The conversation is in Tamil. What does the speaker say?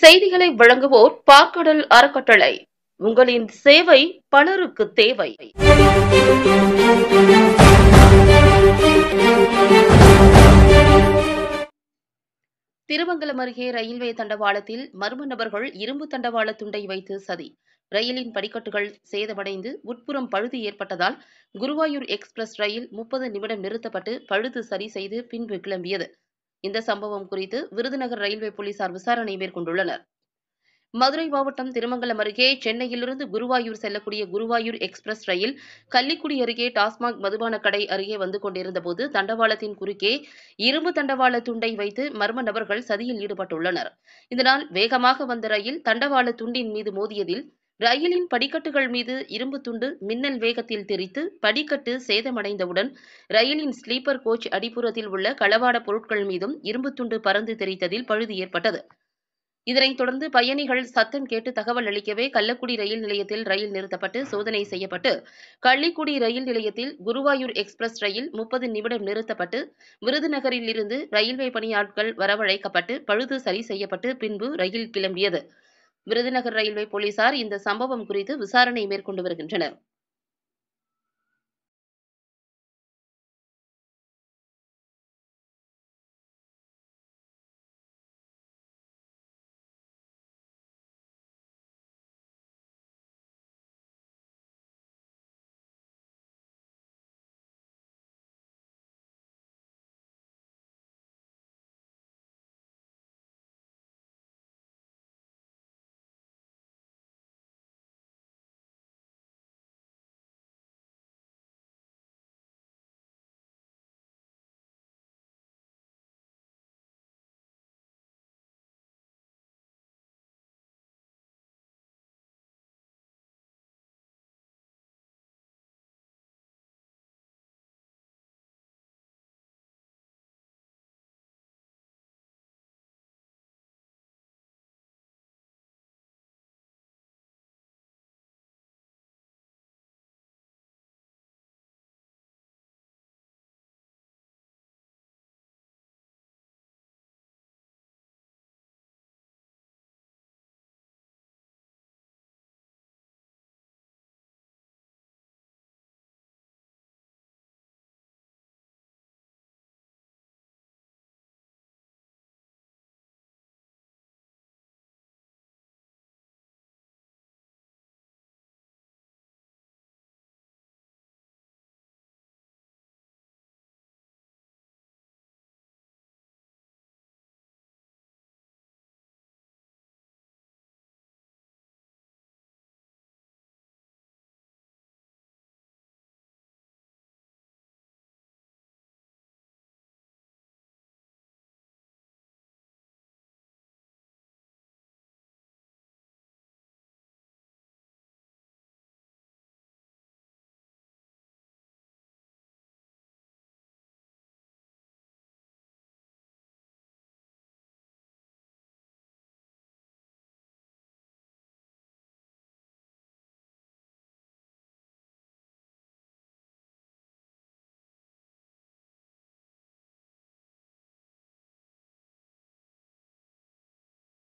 செய்திகளை வழங்குவோர் பாக்கடல் அறக்கட்டளை உங்களின் சேவை பலருக்கு தேவை திருமங்கலம் அருகே ரயில்வே தண்டவாளத்தில் மர்ம நபர்கள் இரும்பு தண்டவாள துண்டை வைத்து சதி ரயிலின் படிக்கட்டுகள் சேதமடைந்து உட்புறம் பழுது ஏற்பட்டதால் குருவாயூர் எக்ஸ்பிரஸ் ரயில் முப்பது நிமிடம் நிறுத்தப்பட்டு பழுது சரி செய்து பின்பு கிளம்பியது இந்த சம்பவம் குறித்து விருதுநகர் ரயில்வே போலீசார் விசாரணை மேற்கொண்டுள்ளனர் மதுரை மாவட்டம் திருமங்கலம் அருகே சென்னையிலிருந்து குருவாயூர் செல்லக்கூடிய குருவாயூர் எக்ஸ்பிரஸ் ரயில் கள்ளிக்குடி அருகே டாஸ்மாக் மதுபான கடை அருகே வந்து கொண்டிருந்தபோது தண்டவாளத்தின் குறுக்கே இரும்பு தண்டவாள துண்டை வைத்து மர்ம நபர்கள் சதியில் ஈடுபட்டுள்ளனர் இதனால் வேகமாக வந்த ரயில் தண்டவாள துண்டின் மீது மோதியதில் ரயிலின் படிக்கட்டுகள் மீது இரும்பு துண்டு மின்னல் வேகத்தில் தெரித்து படிக்கட்டு சேதமடைந்தவுடன் ரயிலின் ஸ்லீப்பர் கோச் அடிப்புறத்தில் உள்ள களவாட பொருட்கள் மீதும் இரும்பு துண்டு பறந்து தெரித்ததில் பழுது ஏற்பட்டது இதனைத் தொடர்ந்து பயணிகள் சத்தம் கேட்டு தகவல் அளிக்கவே கள்ளக்குடி ரயில் நிலையத்தில் ரயில் நிறுத்தப்பட்டு சோதனை செய்யப்பட்டு கள்ளிக்குடி ரயில் நிலையத்தில் குருவாயூர் எக்ஸ்பிரஸ் ரயில் முப்பது நிமிடம் நிறுத்தப்பட்டு விருதுநகரில் இருந்து ரயில்வே பணியாட்கள் வரவழைக்கப்பட்டு பழுது சரி செய்யப்பட்டு பின்பு ரயில் கிளம்பியது விருதுநகர் ரயில்வே போலீசார் இந்த சம்பவம் குறித்து விசாரணை மேற்கொண்டு வருகின்றனர்